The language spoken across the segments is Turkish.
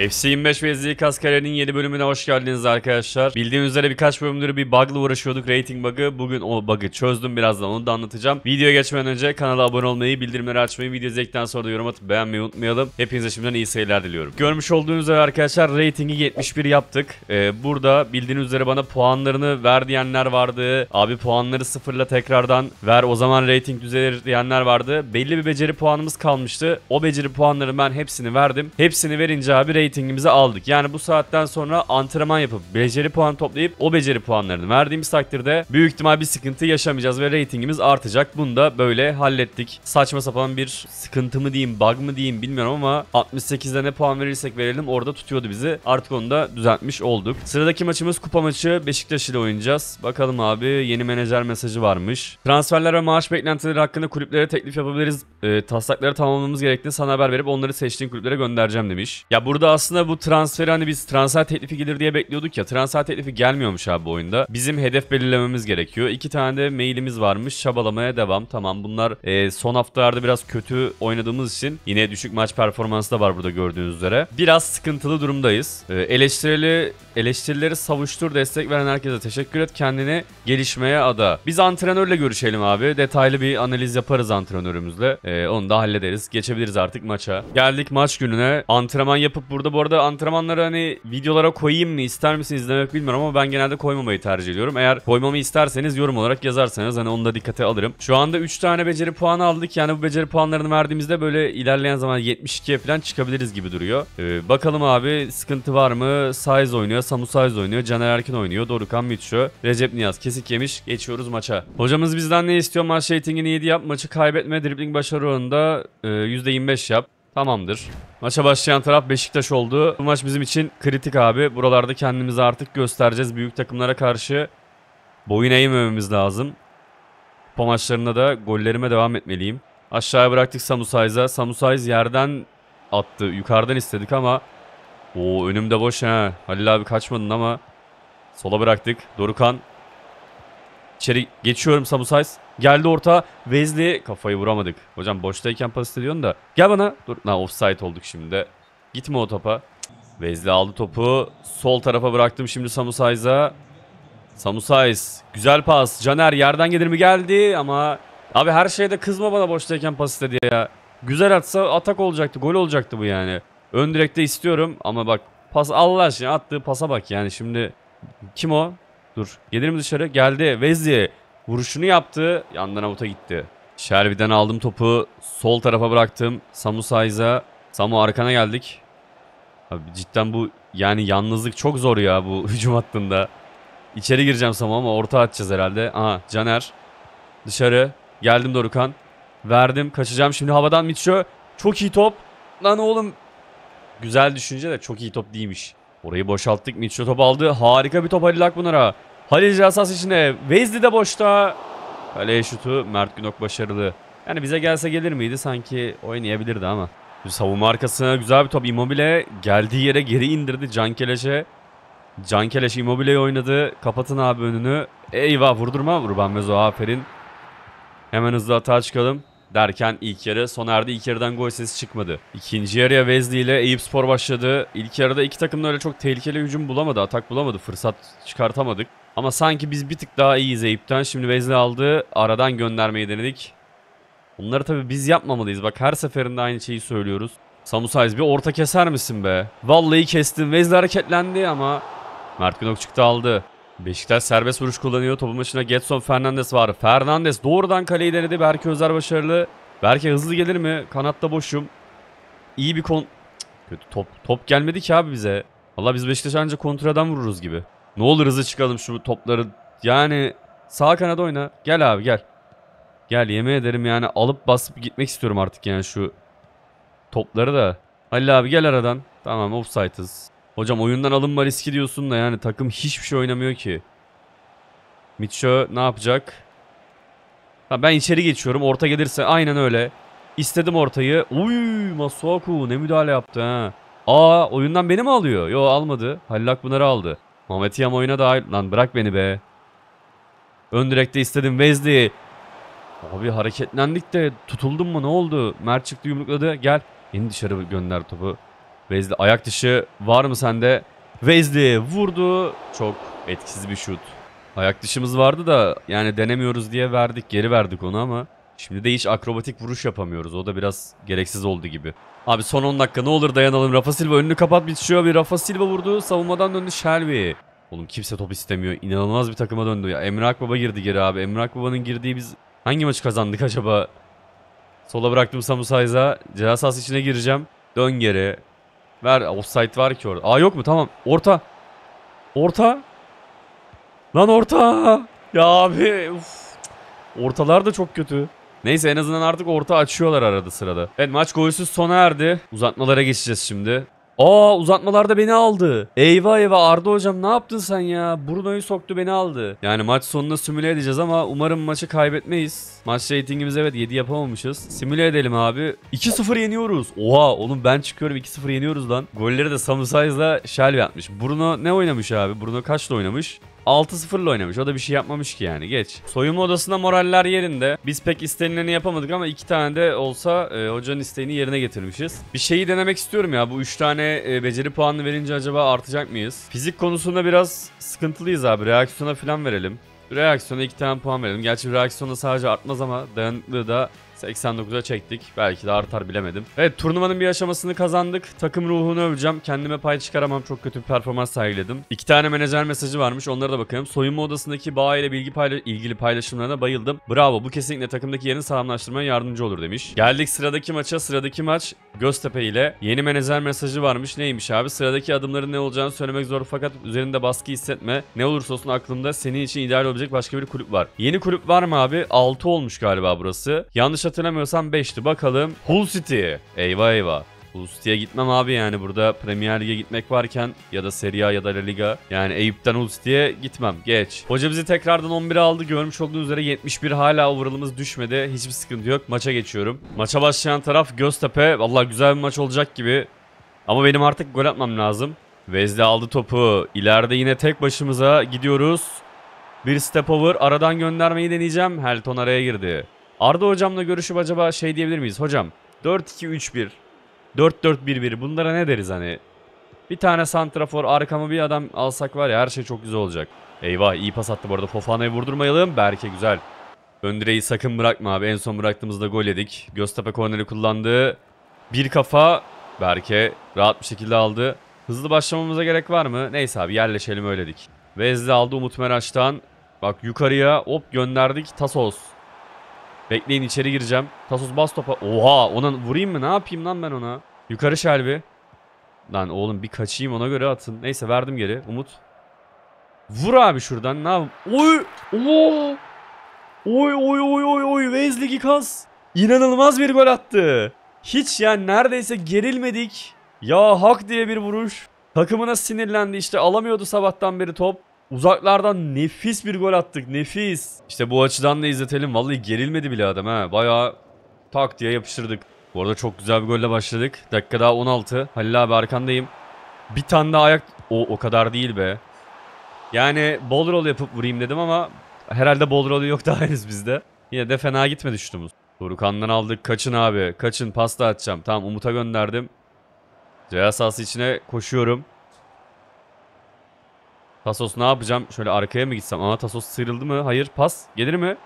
FC25 ve Zeki Kaskale'nin yeni bölümüne hoş geldiniz arkadaşlar. Bildiğiniz üzere birkaç bölümdür bir bug'la uğraşıyorduk. Rating bug'ı. Bugün o bug'ı çözdüm birazdan onu da anlatacağım. Videoya geçmeden önce kanala abone olmayı, bildirimleri açmayı, video izledikten sonra da yorum atıp beğenmeyi unutmayalım. Hepinize şimdiden iyi seyirler diliyorum. Görmüş olduğunuz üzere arkadaşlar ratingi 71 yaptık. Ee, burada bildiğiniz üzere bana puanlarını ver diyenler vardı. Abi puanları sıfırla tekrardan ver o zaman rating düzelir diyenler vardı. Belli bir beceri puanımız kalmıştı. O beceri puanları ben hepsini verdim. Hepsini verince abi rating ratingimizi aldık. Yani bu saatten sonra antrenman yapıp beceri puan toplayıp o beceri puanlarını verdiğimiz takdirde büyük ihtimal bir sıkıntı yaşamayacağız ve ratingimiz artacak. Bunu da böyle hallettik. Saçma sapan bir sıkıntı mı diyeyim bug mı diyeyim bilmiyorum ama 68'de ne puan verirsek verelim orada tutuyordu bizi. Artık onu da düzeltmiş olduk. Sıradaki maçımız kupa maçı Beşiktaş ile oynayacağız. Bakalım abi yeni menajer mesajı varmış. Transferler ve maaş beklentileri hakkında kulüplere teklif yapabiliriz. E, taslakları tamamlamamız gerektiğini sana haber verip onları seçtiğin kulüplere göndereceğim demiş. Ya burada aslında bu transferi hani biz transfer teklifi gelir diye bekliyorduk ya. Transfer teklifi gelmiyormuş abi bu oyunda. Bizim hedef belirlememiz gerekiyor. İki tane de mailimiz varmış. Çabalamaya devam. Tamam bunlar e, son haftalarda biraz kötü oynadığımız için yine düşük maç performansı da var burada gördüğünüz üzere. Biraz sıkıntılı durumdayız. E, eleştirili eleştirileri savuştur destek veren herkese teşekkür et. Kendini gelişmeye ada. Biz antrenörle görüşelim abi. Detaylı bir analiz yaparız antrenörümüzle. E, onu da hallederiz. Geçebiliriz artık maça. Geldik maç gününe. Antrenman yapıp burada Burada bu arada antrenmanları hani videolara koyayım mı ister misiniz demek bilmiyorum ama ben genelde koymamayı tercih ediyorum. Eğer koymamı isterseniz yorum olarak yazarsanız hani onu da dikkate alırım. Şu anda 3 tane beceri puanı aldık. Yani bu beceri puanlarını verdiğimizde böyle ilerleyen zaman 72'ye falan çıkabiliriz gibi duruyor. Ee, bakalım abi sıkıntı var mı? Size oynuyor, Samu Size oynuyor, Caner Erkin oynuyor, Dorukan Mitşo, Recep Niyaz kesik yemiş. Geçiyoruz maça. Hocamız bizden ne istiyor? Maç ratingini 7 yap. Maçı kaybetme, dribbling başarı oranında e, %25 yap. Tamamdır. Maça başlayan taraf Beşiktaş oldu. Bu maç bizim için kritik abi. Buralarda kendimizi artık göstereceğiz. Büyük takımlara karşı boyun eğmememiz lazım. Kupa maçlarında da gollerime devam etmeliyim. Aşağıya bıraktık Samusayza. Samusayz yerden attı. Yukarıdan istedik ama o önümde boş ha. Halil abi kaçmadın ama sola bıraktık. Dorukan İçeri geçiyorum Samu Says. Geldi orta. Wesley kafayı vuramadık. Hocam boştayken pas ediyorsun da. Gel bana. Dur. Na offside olduk şimdi de. Gitme o topa. Wesley aldı topu. Sol tarafa bıraktım şimdi Samu Says'a. Samu Says. Güzel pas. Caner yerden gelir mi geldi ama... Abi her şeyde kızma bana boştayken pas istedi ya. Güzel atsa atak olacaktı. Gol olacaktı bu yani. Ön direkte istiyorum ama bak pas Allah aşkına attığı pasa bak yani şimdi kim o? Dur. Gelir mi dışarı? Geldi. Wesley vuruşunu yaptı. Yandan avuta gitti. Shelby'den aldım topu. Sol tarafa bıraktım. Samu Saiz'a. Samu arkana geldik. Abi cidden bu yani yalnızlık çok zor ya bu hücum hattında. İçeri gireceğim Samu ama orta atacağız herhalde. Aha Caner. Dışarı. Geldim Dorukan. Verdim. Kaçacağım şimdi havadan Mitcho. Çok iyi top. Lan oğlum. Güzel düşünce de çok iyi top değilmiş. Orayı boşalttık. Mitchell top aldı. Harika bir top Halil Akpınar'a. Halil Casas içine. Vezli de boşta. Kaleye şutu. Mert Günok başarılı. Yani bize gelse gelir miydi? Sanki oynayabilirdi ama. Savunma arkasına güzel bir top. Immobile geldiği yere geri indirdi Cankeleş'e. Cankeleş Immobile'yi oynadı. Kapatın abi önünü. Eyvah vurdurma Ruben Mezo aferin. Hemen hızlı hata çıkalım. Derken ilk yarı son erdi. ilk yarıdan gol sesi çıkmadı. İkinci yarıya Wesley ile Eyüp Spor başladı. İlk yarıda iki takım da öyle çok tehlikeli hücum bulamadı. Atak bulamadı. Fırsat çıkartamadık. Ama sanki biz bir tık daha iyiyiz Eyüp'ten. Şimdi Wesley aldı. Aradan göndermeyi denedik. Bunları tabii biz yapmamalıyız. Bak her seferinde aynı şeyi söylüyoruz. Samusayz bir orta keser misin be? Vallahi kestin. Wesley hareketlendi ama Mert Günok çıktı aldı. Beşiktaş serbest vuruş kullanıyor. Topun başına Getson Fernandez var. Fernandez doğrudan kaleyi denedi. Berke Özer başarılı. Berke hızlı gelir mi? Kanatta boşum. İyi bir kon... kötü top. Top gelmedi ki abi bize. Valla biz Beşiktaş anca kontradan vururuz gibi. Ne olur hızlı çıkalım şu topları. Yani sağ kanada oyna. Gel abi gel. Gel yemin ederim yani alıp basıp gitmek istiyorum artık yani şu topları da. Halil abi gel aradan. Tamam offside'ız. Hocam oyundan alınma riski diyorsun da yani takım hiçbir şey oynamıyor ki. Mitcho ne yapacak? Ha, ben içeri geçiyorum. Orta gelirse aynen öyle. İstedim ortayı. Uy Masuaku ne müdahale yaptı ha. Aa oyundan beni mi alıyor? Yo almadı. Halil bunları aldı. Mehmet Yam oyuna dahil. Lan bırak beni be. Ön direkte istedim Vezli. Abi hareketlendik de tutuldun mu ne oldu? Mert çıktı yumrukladı. Gel. İn dışarı gönder topu. Wesley ayak dışı var mı sende? Wesley vurdu. Çok etkisiz bir şut. Ayak dışımız vardı da yani denemiyoruz diye verdik. Geri verdik onu ama şimdi de hiç akrobatik vuruş yapamıyoruz. O da biraz gereksiz oldu gibi. Abi son 10 dakika ne olur dayanalım. Rafa Silva önünü kapat bitiyor. Bir Rafa Silva vurdu. Savunmadan döndü Shelby. Oğlum kimse top istemiyor. İnanılmaz bir takıma döndü ya. Emre Akbaba girdi geri abi. Emre Babanın girdiği biz hangi maçı kazandık acaba? Sola bıraktım Samu Sayza. Ceza sahası içine gireceğim. Dön geri. Ver. Offside var ki orada. Aa yok mu? Tamam. Orta. Orta. Lan orta. Ya abi. Uf. Ortalar da çok kötü. Neyse en azından artık orta açıyorlar arada sırada. Evet maç golsüz sona erdi. Uzatmalara geçeceğiz şimdi. Aa uzatmalarda beni aldı. Eyvah eyvah Arda hocam ne yaptın sen ya? Bruno'yu soktu beni aldı. Yani maç sonunda simüle edeceğiz ama umarım maçı kaybetmeyiz. Maç reytingimiz evet 7 yapamamışız. Simüle edelim abi. 2-0 yeniyoruz. Oha oğlum ben çıkıyorum 2-0 yeniyoruz lan. Golleri de Samu Saiz'la Shelby atmış. Bruno ne oynamış abi? Bruno kaçta oynamış? 6-0 oynamış. O da bir şey yapmamış ki yani. Geç. Soyunma odasında moraller yerinde. Biz pek istenileni yapamadık ama iki tane de olsa e, hocanın isteğini yerine getirmişiz. Bir şeyi denemek istiyorum ya. Bu üç tane e, beceri puanını verince acaba artacak mıyız? Fizik konusunda biraz sıkıntılıyız abi. Reaksiyona falan verelim. Reaksiyona iki tane puan verelim. Gerçi reaksiyona sadece artmaz ama dayanıklılığı da 89'a çektik. Belki de artar bilemedim. Evet turnuvanın bir aşamasını kazandık. Takım ruhunu öveceğim. Kendime pay çıkaramam. Çok kötü bir performans sergiledim. İki tane menajer mesajı varmış. Onlara da bakalım. Soyunma odasındaki bağ ile bilgi payla ilgili paylaşımlarına bayıldım. Bravo. Bu kesinlikle takımdaki yerini sağlamlaştırmaya yardımcı olur demiş. Geldik sıradaki maça. Sıradaki maç Göztepe ile. Yeni menajer mesajı varmış. Neymiş abi? Sıradaki adımların ne olacağını söylemek zor fakat üzerinde baskı hissetme. Ne olursa olsun aklımda senin için ideal olacak başka bir kulüp var. Yeni kulüp var mı abi? 6 olmuş galiba burası. Yanlış hatırlamıyorsam 5'ti. Bakalım. Hull City. Eyvah eyvah. Hull City'ye gitmem abi yani burada Premier Lig'e gitmek varken ya da Serie A ya da La Liga yani Eyüp'ten Hull City'ye gitmem. Geç. Hoca bizi tekrardan 11'e aldı. Görmüş olduğunuz üzere 71 hala overall'ımız düşmedi. Hiçbir sıkıntı yok. Maça geçiyorum. Maça başlayan taraf Göztepe. vallahi güzel bir maç olacak gibi. Ama benim artık gol atmam lazım. Vezde aldı topu. İleride yine tek başımıza gidiyoruz. Bir step over. Aradan göndermeyi deneyeceğim. Helton araya girdi. Arda hocamla görüşüp acaba şey diyebilir miyiz? Hocam 4-2-3-1, 4-4-1-1 bunlara ne deriz hani? Bir tane santrafor arkamı bir adam alsak var ya her şey çok güzel olacak. Eyvah iyi pas attı bu arada Fofana'yı vurdurmayalım. Berke güzel. Öndireyi sakın bırakma abi. En son bıraktığımızda gol yedik. Göztepe korneri kullandı. Bir kafa Berke rahat bir şekilde aldı. Hızlı başlamamıza gerek var mı? Neyse abi yerleşelim öyledik. Vezli aldı Umut Meraş'tan. Bak yukarıya hop gönderdik. Tasos. Bekleyin içeri gireceğim. Tasos bas topa. Oha ona vurayım mı? Ne yapayım lan ben ona? Yukarı şerbi. Lan oğlum bir kaçayım ona göre atın. Neyse verdim geri. Umut. Vur abi şuradan. Ne yapayım? Oy! Oo! Oy oy oy oy oy. Wesley kas. İnanılmaz bir gol attı. Hiç yani neredeyse gerilmedik. Ya hak diye bir vuruş. Takımına sinirlendi işte alamıyordu sabahtan beri top. Uzaklardan nefis bir gol attık. Nefis. İşte bu açıdan da izletelim. Vallahi gerilmedi bile adam ha. baya tak diye yapıştırdık. Bu arada çok güzel bir golle başladık. Dakika daha 16. Halil abi arkandayım. Bir tane daha ayak... O, o kadar değil be. Yani ball roll yapıp vurayım dedim ama herhalde ball roll'u yok daha henüz bizde. Yine de fena gitmedi şutumuz. Burukandan aldık. Kaçın abi. Kaçın. Pasta atacağım. Tamam Umut'a gönderdim. Ceza sahası içine koşuyorum. Tasos ne yapacağım? Şöyle arkaya mı gitsem? Aa Tasos sıyrıldı mı? Hayır pas. Gelir mi?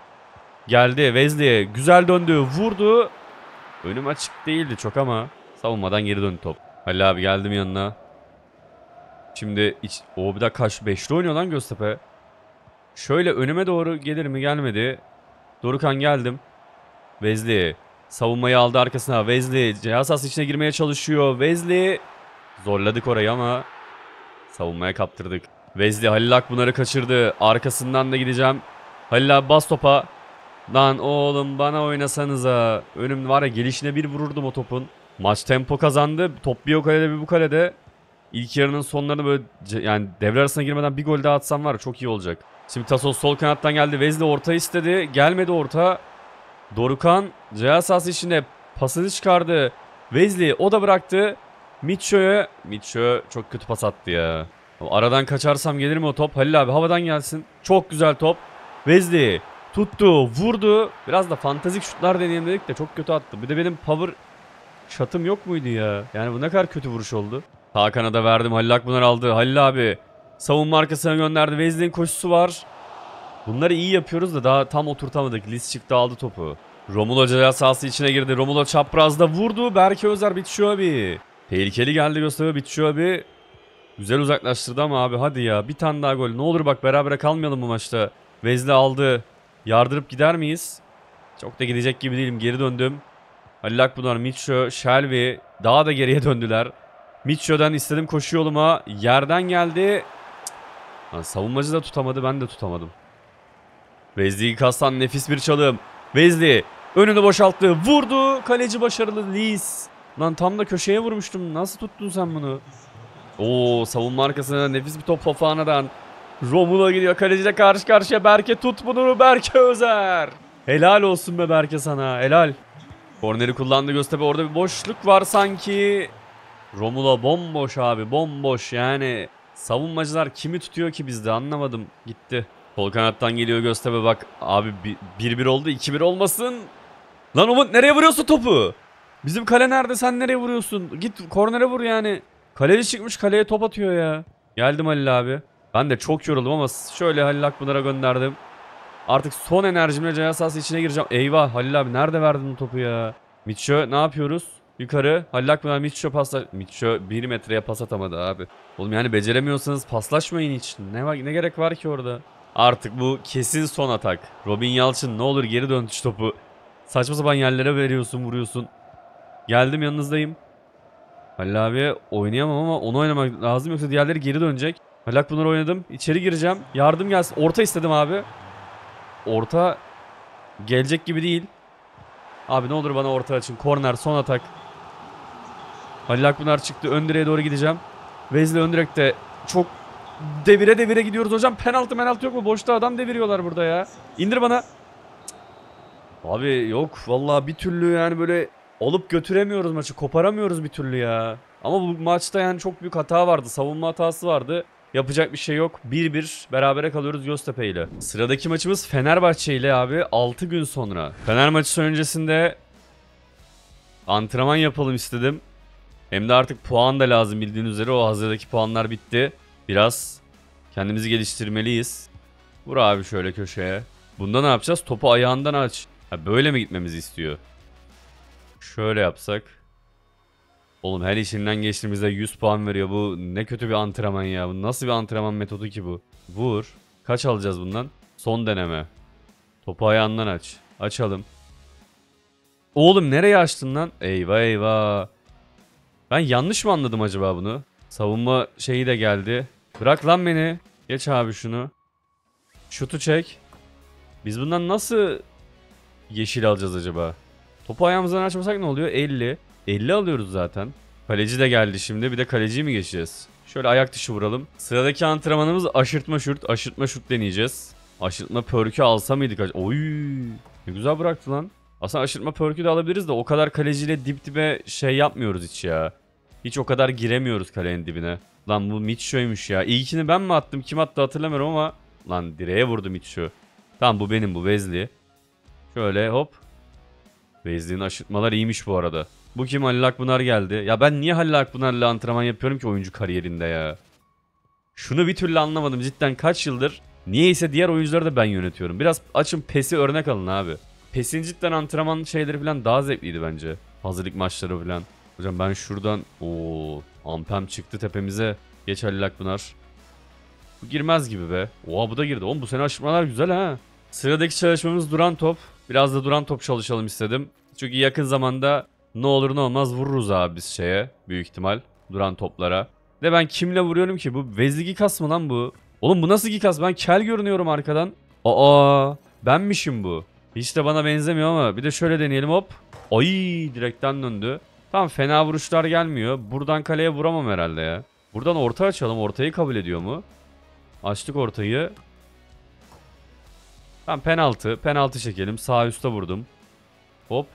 Geldi. Wesley'e güzel döndü. Vurdu. Önüm açık değildi çok ama savunmadan geri döndü top. Halil abi geldim yanına. Şimdi iç... o bir dakika kaç beşli oynuyor lan Göztepe. Şöyle önüme doğru gelir mi gelmedi. Dorukan geldim. Wesley savunmayı aldı arkasına. Wesley cihaz içine girmeye çalışıyor. Wesley zorladık orayı ama savunmaya kaptırdık. Vezli Halil Akpınar'ı kaçırdı. Arkasından da gideceğim. Halil abi bas topa. Lan oğlum bana oynasanıza. Önüm var ya gelişine bir vururdum o topun. Maç tempo kazandı. Top bir o kalede bir bu kalede. İlk yarının sonlarını böyle yani devre arasına girmeden bir gol daha atsam var çok iyi olacak. Şimdi Tasos sol kanattan geldi. Vezli orta istedi. Gelmedi orta. Dorukan ceza sahası içine pasını çıkardı. Vezli o da bıraktı. Mitcho'ya Mitcho çok kötü pas attı ya. Aradan kaçarsam gelir mi o top? Halil abi havadan gelsin. Çok güzel top. Wesley tuttu, vurdu. Biraz da fantezik şutlar deneyelim dedik de çok kötü attı. Bir de benim power şatım yok muydu ya? Yani bu ne kadar kötü vuruş oldu. Hakan'a da verdim. Halil Akpınar aldı. Halil abi savunma arkasına gönderdi. Wesley'in koşusu var. Bunları iyi yapıyoruz da daha tam oturtamadık. Liz çıktı aldı topu. Romulo ceza sahası içine girdi. Romulo çaprazda vurdu. Berke Özer bitiyor abi. Tehlikeli geldi Gustavo bitiyor abi. Güzel uzaklaştırdı ama abi hadi ya. Bir tane daha gol. Ne olur bak berabere kalmayalım bu maçta. Vezli aldı. Yardırıp gider miyiz? Çok da gidecek gibi değilim. Geri döndüm. Halil Akbunar, Mitcho, Shelby daha da geriye döndüler. Mitcho'dan istedim koşu yoluma. Yerden geldi. Lan savunmacı da tutamadı. Ben de tutamadım. vezli kastan nefis bir çalım. Vezli önünü boşalttı. Vurdu. Kaleci başarılı. Lees. Lan tam da köşeye vurmuştum. Nasıl tuttun sen bunu? Oo savunma arkasına nefis bir top Fofana'dan. Romula gidiyor. Kaleciyle karşı karşıya Berke tut bunu. Berke Özer. Helal olsun be Berke sana. Helal. Korneri kullandı Göztepe. Orada bir boşluk var sanki. Romula bomboş abi. Bomboş yani. Savunmacılar kimi tutuyor ki bizde anlamadım. Gitti. Sol kanattan geliyor Göztepe bak. Abi 1-1 oldu. 2-1 olmasın. Lan Umut nereye vuruyorsun topu? Bizim kale nerede? Sen nereye vuruyorsun? Git kornere vur yani. Kaleci çıkmış kaleye top atıyor ya. Geldim Halil abi. Ben de çok yoruldum ama şöyle Halil Akbunara gönderdim. Artık son enerjimle ceza sahası içine gireceğim. Eyvah Halil abi nerede verdin bu topu ya? Mitcho ne yapıyoruz? Yukarı Halil Akpınar Mitcho pasla... Mitcho 1 metreye pas atamadı abi. Oğlum yani beceremiyorsanız paslaşmayın hiç. Ne, var, ne gerek var ki orada? Artık bu kesin son atak. Robin Yalçın ne olur geri döntüş topu. Saçma sapan yerlere veriyorsun vuruyorsun. Geldim yanınızdayım. Halil abi oynayamam ama onu oynamak lazım yoksa diğerleri geri dönecek. Halak bunları oynadım. İçeri gireceğim. Yardım gelsin. Orta istedim abi. Orta gelecek gibi değil. Abi ne olur bana orta açın. Korner son atak. Halil Akpınar çıktı. Ön direğe doğru gideceğim. Wesley ön direkte çok devire devire gidiyoruz hocam. Penaltı penaltı yok mu? Boşta adam deviriyorlar burada ya. İndir bana. Abi yok. Vallahi bir türlü yani böyle Olup götüremiyoruz maçı. Koparamıyoruz bir türlü ya. Ama bu maçta yani çok büyük hata vardı. Savunma hatası vardı. Yapacak bir şey yok. 1-1 berabere kalıyoruz Göztepe ile. Sıradaki maçımız Fenerbahçe ile abi 6 gün sonra. Fener maçı öncesinde antrenman yapalım istedim. Hem de artık puan da lazım bildiğin üzere. O hazırdaki puanlar bitti. Biraz kendimizi geliştirmeliyiz. Vur abi şöyle köşeye. Bunda ne yapacağız? Topu ayağından aç. Ha, böyle mi gitmemizi istiyor? Şöyle yapsak. Oğlum her işinden geçtiğimizde 100 puan veriyor. Bu ne kötü bir antrenman ya. Bu nasıl bir antrenman metodu ki bu? Vur. Kaç alacağız bundan? Son deneme. Topu ayağından aç. Açalım. Oğlum nereye açtın lan? Eyvah eyvah. Ben yanlış mı anladım acaba bunu? Savunma şeyi de geldi. Bırak lan beni. Geç abi şunu. Şutu çek. Biz bundan nasıl yeşil alacağız acaba? Topu ayağımızdan açmasak ne oluyor? 50. 50 alıyoruz zaten. Kaleci de geldi şimdi. Bir de kaleciyi mi geçeceğiz? Şöyle ayak dışı vuralım. Sıradaki antrenmanımız aşırtma şut. Aşırtma şut deneyeceğiz. Aşırtma pörkü alsa mıydık? Oy! Ne güzel bıraktı lan. Aslında aşırtma pörkü de alabiliriz de o kadar kaleciyle dip dibe şey yapmıyoruz hiç ya. Hiç o kadar giremiyoruz kalenin dibine. Lan bu Mitcho'ymuş ya. İlkini ben mi attım? Kim attı hatırlamıyorum ama. Lan direğe vurdu Mitcho. Tamam bu benim bu Wesley. Şöyle hop. Vezli'nin aşırtmalar iyiymiş bu arada. Bu kim Halil Akpınar geldi. Ya ben niye Halil Akpınar'la antrenman yapıyorum ki oyuncu kariyerinde ya. Şunu bir türlü anlamadım cidden kaç yıldır. niye ise diğer oyuncuları da ben yönetiyorum. Biraz açın PES'i örnek alın abi. PES'in cidden antrenman şeyleri falan daha zevkliydi bence. Hazırlık maçları falan. Hocam ben şuradan... ooo Ampem çıktı tepemize. Geç Halil Akpınar. Bu girmez gibi be. Oha bu da girdi. Oğlum bu sene aşırmalar güzel ha. Sıradaki çalışmamız duran top. Biraz da duran top çalışalım istedim. Çünkü yakın zamanda ne olur ne olmaz vururuz abi biz şeye. Büyük ihtimal duran toplara. De ben kimle vuruyorum ki? Bu Vezli Gikas mı lan bu? Oğlum bu nasıl Gikas? Ben kel görünüyorum arkadan. Aa benmişim bu. Hiç de bana benzemiyor ama bir de şöyle deneyelim hop. Ay direkten döndü. Tamam fena vuruşlar gelmiyor. Buradan kaleye vuramam herhalde ya. Buradan orta açalım. Ortayı kabul ediyor mu? Açtık ortayı. Tamam penaltı. Penaltı çekelim. Sağ üste vurdum. Hop.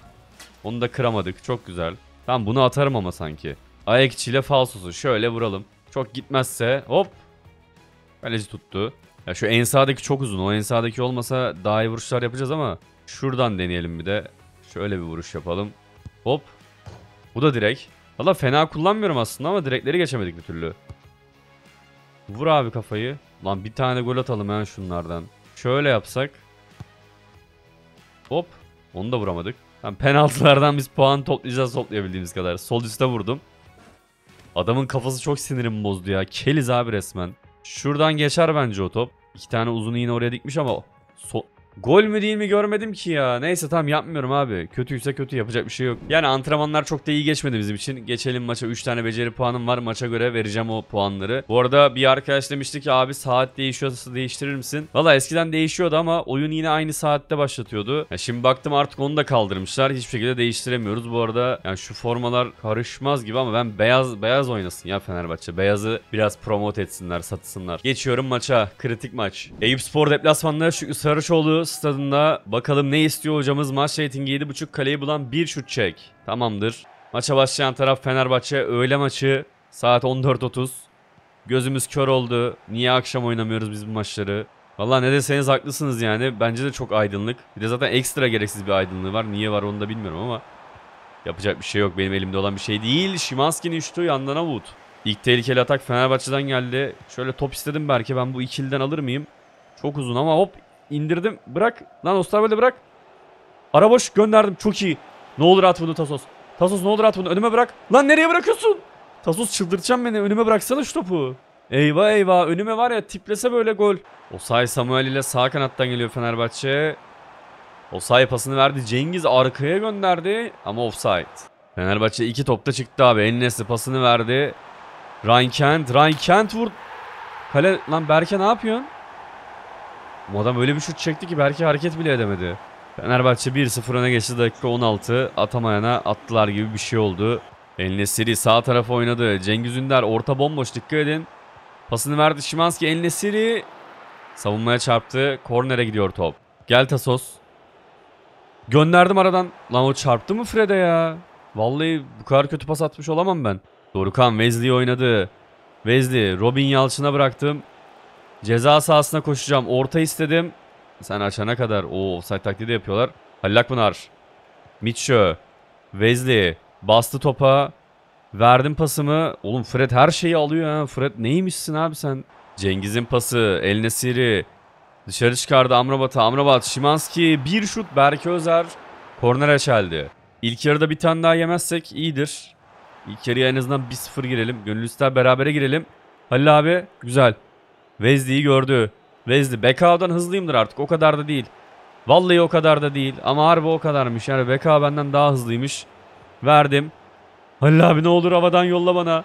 Onu da kıramadık. Çok güzel. Tamam bunu atarım ama sanki. Ayak içiyle falsosu. Şöyle vuralım. Çok gitmezse hop. Kaleci tuttu. Ya şu en sağdaki çok uzun. O en sağdaki olmasa daha iyi vuruşlar yapacağız ama şuradan deneyelim bir de. Şöyle bir vuruş yapalım. Hop. Bu da direkt. Valla fena kullanmıyorum aslında ama direkleri geçemedik bir türlü. Vur abi kafayı. Lan bir tane gol atalım ha şunlardan. Şöyle yapsak. Hop. Onu da vuramadık. Yani penaltılardan biz puan toplayacağız toplayabildiğimiz kadar. Sol üstte vurdum. Adamın kafası çok sinirimi bozdu ya. Keliz abi resmen. Şuradan geçer bence o top. İki tane uzun iğne oraya dikmiş ama so Gol mü değil mi görmedim ki ya. Neyse tamam yapmıyorum abi. Kötüyse kötü yapacak bir şey yok. Yani antrenmanlar çok da iyi geçmedi bizim için. Geçelim maça 3 tane beceri puanım var. Maça göre vereceğim o puanları. Bu arada bir arkadaş demişti ki abi saat değişiyorsa değiştirir misin? Valla eskiden değişiyordu ama oyun yine aynı saatte başlatıyordu. Ya şimdi baktım artık onu da kaldırmışlar. Hiçbir şekilde değiştiremiyoruz. Bu arada yani şu formalar karışmaz gibi ama ben beyaz beyaz oynasın ya Fenerbahçe. Beyazı biraz promote etsinler, satsınlar. Geçiyorum maça. Kritik maç. Eyüp Spor deplasmanları Şükrü Sarıçoğlu stadında bakalım ne istiyor hocamız. Maç reytingi 7.5 kaleyi bulan bir şut çek. Tamamdır. Maça başlayan taraf Fenerbahçe. Öğle maçı saat 14.30. Gözümüz kör oldu. Niye akşam oynamıyoruz biz bu maçları? Valla ne deseniz haklısınız yani. Bence de çok aydınlık. Bir de zaten ekstra gereksiz bir aydınlığı var. Niye var onu da bilmiyorum ama. Yapacak bir şey yok. Benim elimde olan bir şey değil. Şimanski'nin şutu yandan Avut. İlk tehlikeli atak Fenerbahçe'den geldi. Şöyle top istedim belki ben bu ikilden alır mıyım? Çok uzun ama hop Indirdim, Bırak. Lan Osterwald'e bırak. Ara gönderdim. Çok iyi. Ne olur at bunu Tasos. Tasos ne olur at bunu. Önüme bırak. Lan nereye bırakıyorsun? Tasos çıldırtacağım beni. Önüme bıraksana şu topu. Eyvah eyvah. Önüme var ya tiplese böyle gol. Osay Samuel ile sağ kanattan geliyor Fenerbahçe. Osay pasını verdi. Cengiz arkaya gönderdi. Ama offside. Fenerbahçe iki topta çıktı abi. Ennesi pasını verdi. Ryan Kent. Ryan Kent vurdu. Kale lan Berke ne yapıyorsun? Bu adam öyle bir şut çekti ki belki hareket bile edemedi. Fenerbahçe 1-0 öne geçti dakika 16. Atamayana attılar gibi bir şey oldu. Eline Siri sağ tarafa oynadı. Cengiz Ünder orta bomboş dikkat edin. Pasını verdi Şimanski. Eline Siri savunmaya çarptı. Kornere gidiyor top. Gel Tasos. Gönderdim aradan. Lan o çarptı mı Fred'e ya? Vallahi bu kadar kötü pas atmış olamam ben. Dorukan Wesley oynadı. Wesley Robin Yalçın'a bıraktım. Ceza sahasına koşacağım. Orta istedim. Sen açana kadar. o offside taktiği de yapıyorlar. Halil Akpınar. Mitcho, Wesley. Bastı topa. Verdim pasımı. Oğlum Fred her şeyi alıyor ha. Fred neymişsin abi sen? Cengiz'in pası. El Nesiri. Dışarı çıkardı Amrabat'a. Amrabat. Şimanski. Bir şut. Berke Özer. Korner çeldi. İlk yarıda bir tane daha yemezsek iyidir. İlk yarıya en azından 1-0 girelim. Gönül ister berabere girelim. Halil abi güzel. Wesley'i gördü. Wesley Bekao'dan hızlıyımdır artık. O kadar da değil. Vallahi o kadar da değil. Ama harbi o kadarmış. Yani Bekao benden daha hızlıymış. Verdim. Halil abi ne olur havadan yolla bana.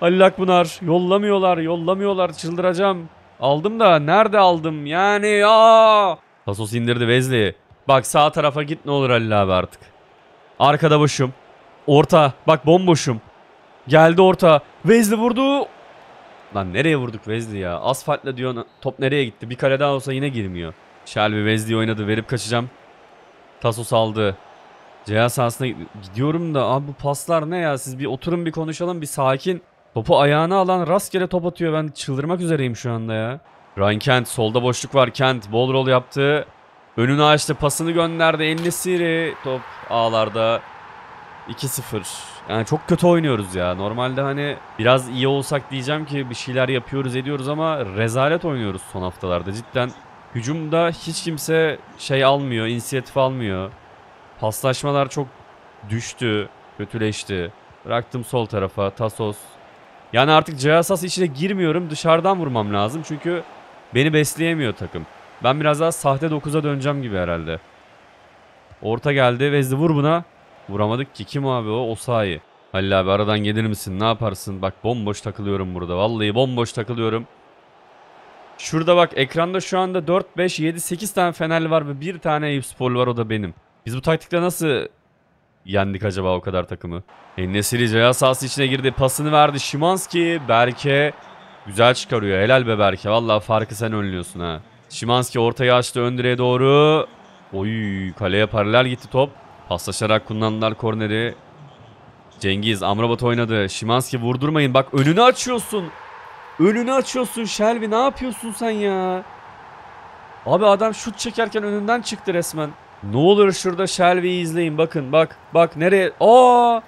Halil Akpınar yollamıyorlar yollamıyorlar çıldıracağım. Aldım da nerede aldım yani ya. Pasos indirdi Wesley. Bak sağ tarafa git ne olur Halil abi artık. Arkada boşum. Orta bak bomboşum. Geldi orta. Wesley vurdu. Lan nereye vurduk Wesley ya? Asfaltla diyor top nereye gitti? Bir kale daha olsa yine girmiyor. Shelby Wesley oynadı. Verip kaçacağım. Tasos aldı. Ceyhan sahasına gidiyorum da abi bu paslar ne ya? Siz bir oturun bir konuşalım bir sakin. Topu ayağına alan rastgele top atıyor. Ben çıldırmak üzereyim şu anda ya. Ryan Kent solda boşluk var. Kent bol rol yaptı. Önünü açtı pasını gönderdi. Elini Siri. Top ağlarda. 2-0. Yani çok kötü oynuyoruz ya. Normalde hani biraz iyi olsak diyeceğim ki bir şeyler yapıyoruz ediyoruz ama rezalet oynuyoruz son haftalarda. Cidden hücumda hiç kimse şey almıyor, inisiyatif almıyor. Paslaşmalar çok düştü, kötüleşti. Bıraktım sol tarafa, Tasos. Yani artık Cihazas içine girmiyorum, dışarıdan vurmam lazım. Çünkü beni besleyemiyor takım. Ben biraz daha sahte 9'a döneceğim gibi herhalde. Orta geldi, Vezli vur buna. Vuramadık ki kim abi o? o sahi. Halil abi aradan gelir misin? Ne yaparsın? Bak bomboş takılıyorum burada. Vallahi bomboş takılıyorum. Şurada bak ekranda şu anda 4, 5, 7, 8 tane Fenerli var ve bir tane Eyüp var o da benim. Biz bu taktikle nasıl yendik acaba o kadar takımı? Ennesiri ceza sahası içine girdi. Pasını verdi Şimanski. Berke güzel çıkarıyor. Helal be Berke. Vallahi farkı sen önlüyorsun ha. Şimanski ortaya açtı ön doğru. Oy kaleye paralel gitti top. Paslaşarak kullandılar korneri. Cengiz Amrabat oynadı. Şimanski vurdurmayın. Bak önünü açıyorsun. Önünü açıyorsun Shelby. Ne yapıyorsun sen ya? Abi adam şut çekerken önünden çıktı resmen. Ne olur şurada Shelby'yi izleyin. Bakın bak. Bak nereye? Aa!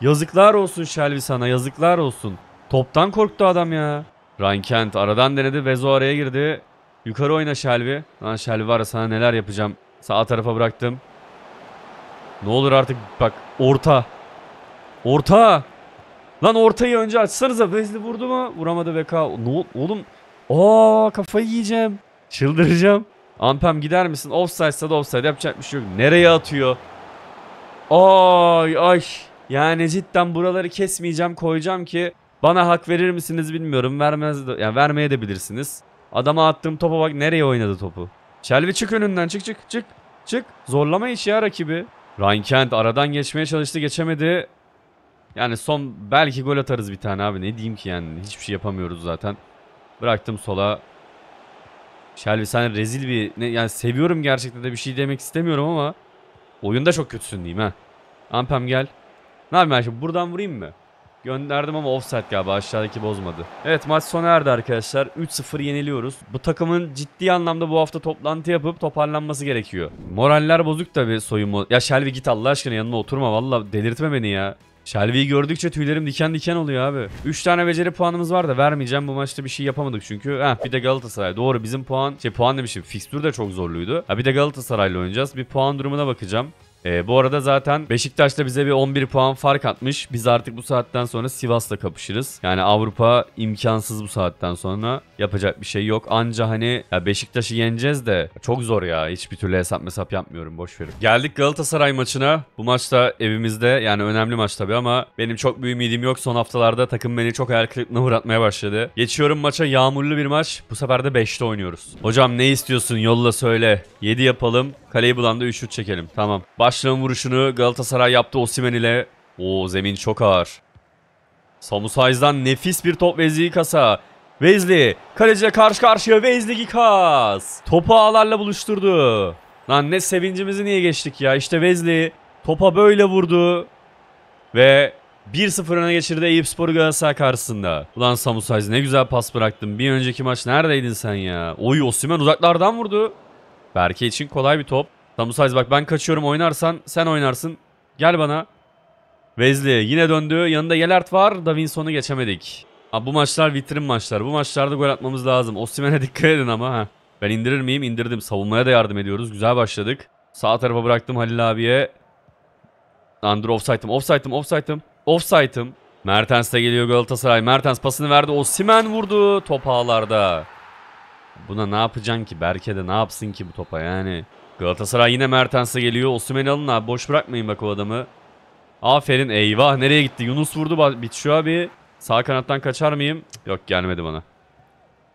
Yazıklar olsun Shelby sana. Yazıklar olsun. Toptan korktu adam ya. Rankent aradan denedi. Vezo araya girdi. Yukarı oyna Shelby. Lan Shelby var sana neler yapacağım. Sağ tarafa bıraktım. Ne olur artık bak orta. Orta. Lan ortayı önce açsanıza. Wesley vurdu mu? Vuramadı VK. Ne oğlum? Aa kafayı yiyeceğim. Çıldıracağım. Ampem gider misin? Offside'sa da offside yapacak bir şey yok. Nereye atıyor? Ay ay. Yani cidden buraları kesmeyeceğim koyacağım ki bana hak verir misiniz bilmiyorum. Vermez de, yani vermeye de bilirsiniz. Adama attığım topa bak nereye oynadı topu. Çelvi çık önünden çık çık çık. Çık. Zorlama iş ya rakibi. Rankent aradan geçmeye çalıştı geçemedi. Yani son belki gol atarız bir tane abi ne diyeyim ki yani hiçbir şey yapamıyoruz zaten. Bıraktım sola. Shelby sen rezil bir ne, yani seviyorum gerçekten de bir şey demek istemiyorum ama oyunda çok kötüsün diyeyim ha. Ampem gel. Ne yapayım ben şimdi buradan vurayım mı? Gönderdim ama offside galiba aşağıdaki bozmadı. Evet maç sona erdi arkadaşlar. 3-0 yeniliyoruz. Bu takımın ciddi anlamda bu hafta toplantı yapıp toparlanması gerekiyor. Moraller bozuk tabi soyunma. Ya Shelby git Allah aşkına yanına oturma valla delirtme beni ya. Shelby'yi gördükçe tüylerim diken diken oluyor abi. 3 tane beceri puanımız var da vermeyeceğim. Bu maçta bir şey yapamadık çünkü. Heh, bir de Galatasaray. Doğru bizim puan. Şey puan demişim. Fikstür de çok zorluydu. Ha, bir de Galatasaray'la oynayacağız. Bir puan durumuna bakacağım. E, bu arada zaten Beşiktaş da bize bir 11 puan fark atmış. Biz artık bu saatten sonra Sivas'la kapışırız. Yani Avrupa imkansız bu saatten sonra. Yapacak bir şey yok. Anca hani ya Beşiktaş'ı yeneceğiz de çok zor ya. Hiçbir türlü hesap mesap yapmıyorum. Boş verin. Geldik Galatasaray maçına. Bu maçta evimizde yani önemli maç tabii ama benim çok büyük ümidim yok. Son haftalarda takım beni çok hayal kırıklığına uğratmaya başladı. Geçiyorum maça yağmurlu bir maç. Bu sefer de 5'te oynuyoruz. Hocam ne istiyorsun? Yolla söyle. 7 yapalım. Kaleyi bulan da 3 şut çekelim. Tamam. Başlığın vuruşunu Galatasaray yaptı Osimen ile. Oo zemin çok ağır. Samu Saiz'dan nefis bir top ve kasa. Wesley. Kaleciye karşı karşıya Wesley Gikas. Topu ağlarla buluşturdu. Lan ne sevincimizi niye geçtik ya. İşte Wesley topa böyle vurdu. Ve 1-0 öne geçirdi Eyüp Sporu Galatasaray karşısında. Ulan Samu Saiz ne güzel pas bıraktın. Bir önceki maç neredeydin sen ya? Oy Osimen uzaklardan vurdu. Berke için kolay bir top. Samu Saiz bak ben kaçıyorum oynarsan sen oynarsın. Gel bana. Wesley yine döndü. Yanında Gelert var. Davinson'u geçemedik. Abi bu maçlar vitrin maçlar. Bu maçlarda gol atmamız lazım. Osimhen'e dikkat edin ama. ha. Ben indirir miyim? İndirdim. Savunmaya da yardım ediyoruz. Güzel başladık. Sağ tarafa bıraktım Halil abiye. Andur dur offside'ım. Offside'ım. Offside'ım. Offside'ım. Mertens de geliyor Galatasaray. Mertens pasını verdi. Osimhen vurdu. Top ağlarda. Buna ne yapacaksın ki? Berke de ne yapsın ki bu topa yani. Galatasaray yine Mertens'e geliyor. Osimhen'i alın abi. Boş bırakmayın bak o adamı. Aferin. Eyvah. Nereye gitti? Yunus vurdu. Bitiyor abi. Sağ kanattan kaçar mıyım? Yok gelmedi bana.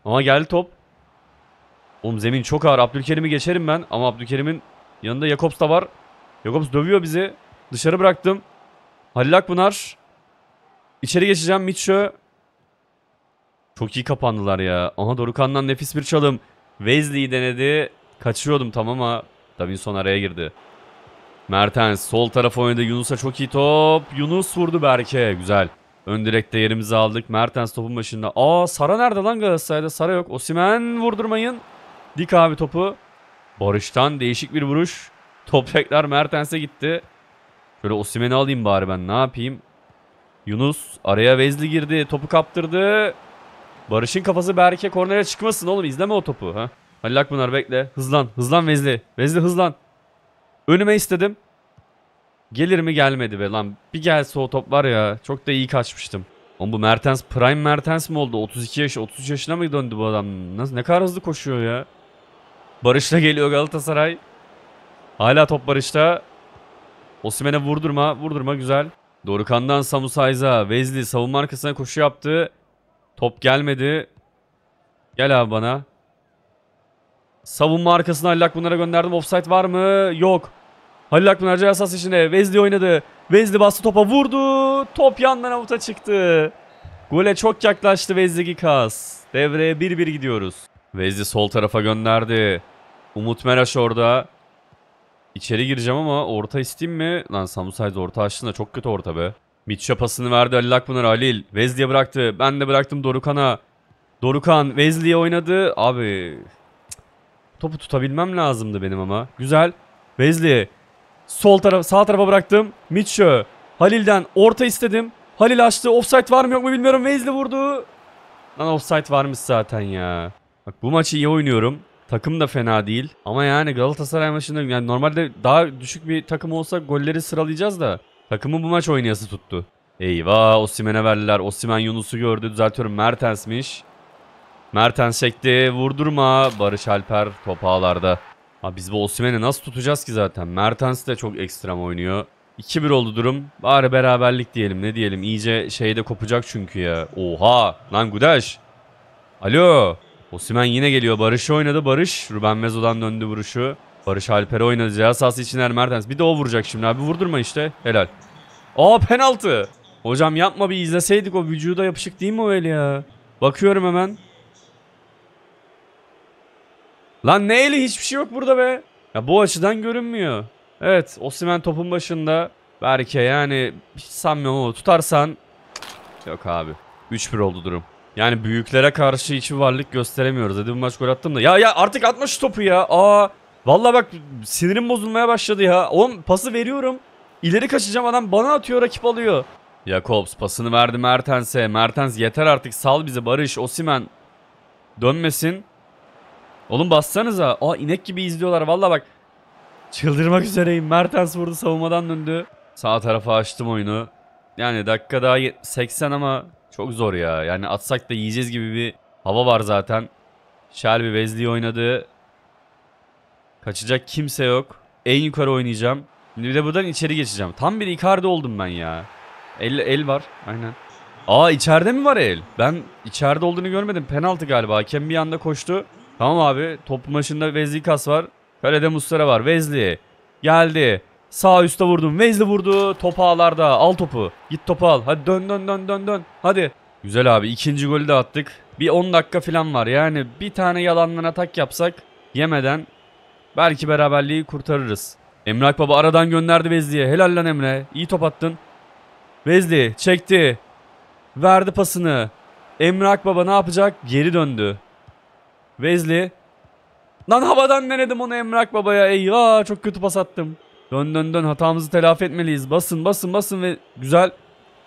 Ama geldi top. Oğlum zemin çok ağır. Abdülkerim'i geçerim ben. Ama Abdülkerim'in yanında Jakobs da var. Jakobs dövüyor bizi. Dışarı bıraktım. Halil Akpınar. İçeri geçeceğim Mitchell. Çok iyi kapandılar ya. Aha Dorukan'dan nefis bir çalım. Wesley denedi. Kaçıyordum tam ama Davinson araya girdi. Mertens sol tarafa oynadı. Yunus'a çok iyi top. Yunus vurdu Berke. Güzel. Ön direkte yerimizi aldık. Mertens topun başında. Aa Sara nerede lan Galatasaray'da? Sara yok. Osimen vurdurmayın. Dik abi topu. Barış'tan değişik bir vuruş. Top tekrar Mertens'e gitti. Şöyle Osimen'i alayım bari ben. Ne yapayım? Yunus araya Vezli girdi. Topu kaptırdı. Barış'ın kafası Berke kornere çıkmasın oğlum. izleme o topu. Ha? Halil Akpınar bekle. Hızlan. Hızlan Vezli. Vezli hızlan. Önüme istedim. Gelir mi gelmedi be lan. Bir gelse o top var ya. Çok da iyi kaçmıştım. Ama bu Mertens prime Mertens mi oldu? 32 yaş 33 yaşına mı döndü bu adam? Nasıl, ne kadar hızlı koşuyor ya. Barış'la geliyor Galatasaray. Hala top Barış'ta. Osimene vurdurma. Vurdurma güzel. Dorukan'dan Samus Ayza. Wesley savunma arkasına koşu yaptı. Top gelmedi. Gel abi bana. Savunma arkasına Allak bunlara gönderdim. Offside var mı? Yok. Halil Akman Ercan esas içine. Wesley oynadı. Wesley bastı topa vurdu. Top yandan avuta çıktı. Gole çok yaklaştı Wesley Gikas. Devreye 1-1 gidiyoruz. Wesley sol tarafa gönderdi. Umut Meraş orada. İçeri gireceğim ama orta isteyeyim mi? Lan Samusay'da orta açtığında çok kötü orta be. Mitch'a pasını verdi Halil Akpınar. Halil. Wesley'e bıraktı. Ben de bıraktım Dorukan'a. Dorukan Wesley'e oynadı. Abi. Topu tutabilmem lazımdı benim ama. Güzel. Wesley. Sol taraf, sağ tarafa bıraktım. Mitchell. Halil'den orta istedim. Halil açtı. Offside var mı yok mu bilmiyorum. Wesley vurdu. Lan offside varmış zaten ya. Bak bu maçı iyi oynuyorum. Takım da fena değil. Ama yani Galatasaray maçında yani normalde daha düşük bir takım olsa golleri sıralayacağız da. Takımın bu maç oynayası tuttu. Eyvah Osimen'e verdiler. Osimen Yunus'u gördü. Düzeltiyorum Mertens'miş. Mertens çekti. Vurdurma. Barış Alper topağalarda. Ha biz bu Osimhen'i nasıl tutacağız ki zaten? Mertens de çok ekstrem oynuyor. 2-1 oldu durum. Bari beraberlik diyelim ne diyelim. İyice şeyde kopacak çünkü ya. Oha lan Gudaş. Alo. Osimhen yine geliyor. Barış oynadı Barış. Ruben Mezo'dan döndü vuruşu. Barış Alper oynadı. Ceza için er Mertens. Bir de o vuracak şimdi abi. Vurdurma işte. Helal. Aa penaltı. Hocam yapma bir izleseydik o vücuda yapışık değil mi o el ya? Bakıyorum hemen. Lan ne eli hiçbir şey yok burada be. Ya bu açıdan görünmüyor. Evet Osimen topun başında. Berke yani hiç sanmıyorum ama tutarsan. Yok abi. 3-1 oldu durum. Yani büyüklere karşı içi varlık gösteremiyoruz. Hadi bu maç gol attım da. Ya ya artık atma şu topu ya. Aa. Valla bak sinirim bozulmaya başladı ya. Oğlum pası veriyorum. İleri kaçacağım adam bana atıyor rakip alıyor. Jakobs pasını verdi Mertens'e. Mertens yeter artık sal bizi Barış. Osimen dönmesin. Oğlum bassanıza. Aa inek gibi izliyorlar. Valla bak. Çıldırmak üzereyim. Mertens vurdu savunmadan döndü. Sağ tarafa açtım oyunu. Yani dakika daha 80 ama çok zor ya. Yani atsak da yiyeceğiz gibi bir hava var zaten. Shelby Wesley oynadı. Kaçacak kimse yok. En yukarı oynayacağım. Şimdi bir de buradan içeri geçeceğim. Tam bir Icardi oldum ben ya. El, el var. Aynen. Aa içeride mi var el? Ben içeride olduğunu görmedim. Penaltı galiba. Hakem bir anda koştu. Tamam abi. Top maçında Vezli Kas var. Kalede Mustara var. Vezli. Geldi. Sağ üstte vurdum. Vezli vurdu. Top ağlarda. Al topu. Git topu al. Hadi dön dön dön dön dön. Hadi. Güzel abi. ikinci golü de attık. Bir 10 dakika falan var. Yani bir tane yalandan atak yapsak yemeden belki beraberliği kurtarırız. Emrak Baba aradan gönderdi Vezli'ye. Helal lan Emre. İyi top attın. Vezli çekti. Verdi pasını. Emrak Baba ne yapacak? Geri döndü. Wesley. Lan havadan denedim onu Emrak Baba'ya. Eyvah çok kötü pas attım. Dön dön dön hatamızı telafi etmeliyiz. Basın basın basın ve güzel.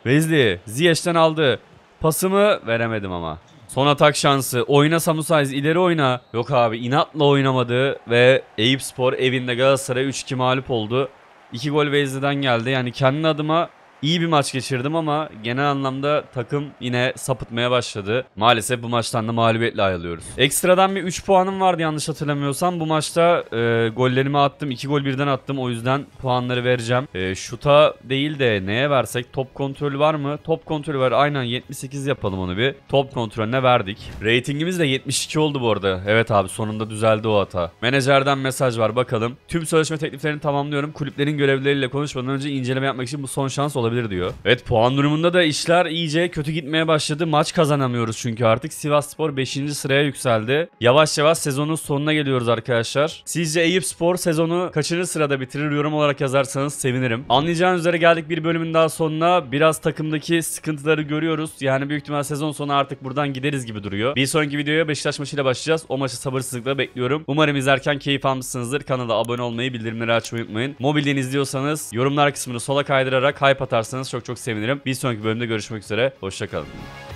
Wesley Ziyech'ten aldı. Pasımı veremedim ama. Son atak şansı. Oyna Samu Samusayz ileri oyna. Yok abi inatla oynamadı ve Eyüp Spor evinde Galatasaray 3-2 mağlup oldu. 2 gol Wesley'den geldi. Yani kendi adıma İyi bir maç geçirdim ama genel anlamda takım yine sapıtmaya başladı. Maalesef bu maçtan da mağlubiyetle ayrılıyoruz. Ekstradan bir 3 puanım vardı yanlış hatırlamıyorsam. Bu maçta e, gollerimi attım. 2 gol birden attım. O yüzden puanları vereceğim. E, şuta değil de neye versek? Top kontrolü var mı? Top kontrolü var. Aynen 78 yapalım onu bir. Top kontrolüne verdik. Ratingimiz de 72 oldu bu arada. Evet abi sonunda düzeldi o hata. Menajerden mesaj var bakalım. Tüm sözleşme tekliflerini tamamlıyorum. Kulüplerin görevleriyle konuşmadan önce inceleme yapmak için bu son şans olabilir olabilir diyor. Evet puan durumunda da işler iyice kötü gitmeye başladı. Maç kazanamıyoruz çünkü artık. Sivas Spor 5. sıraya yükseldi. Yavaş yavaş sezonun sonuna geliyoruz arkadaşlar. Sizce Eyüp Spor sezonu kaçıncı sırada bitirir yorum olarak yazarsanız sevinirim. Anlayacağınız üzere geldik bir bölümün daha sonuna. Biraz takımdaki sıkıntıları görüyoruz. Yani büyük ihtimal sezon sonu artık buradan gideriz gibi duruyor. Bir sonraki videoya Beşiktaş maçıyla başlayacağız. O maçı sabırsızlıkla bekliyorum. Umarım izlerken keyif almışsınızdır. Kanala abone olmayı, bildirimleri açmayı unutmayın. Mobilden izliyorsanız yorumlar kısmını sola kaydırarak hype atar atarsanız çok çok sevinirim. Bir sonraki bölümde görüşmek üzere. Hoşçakalın.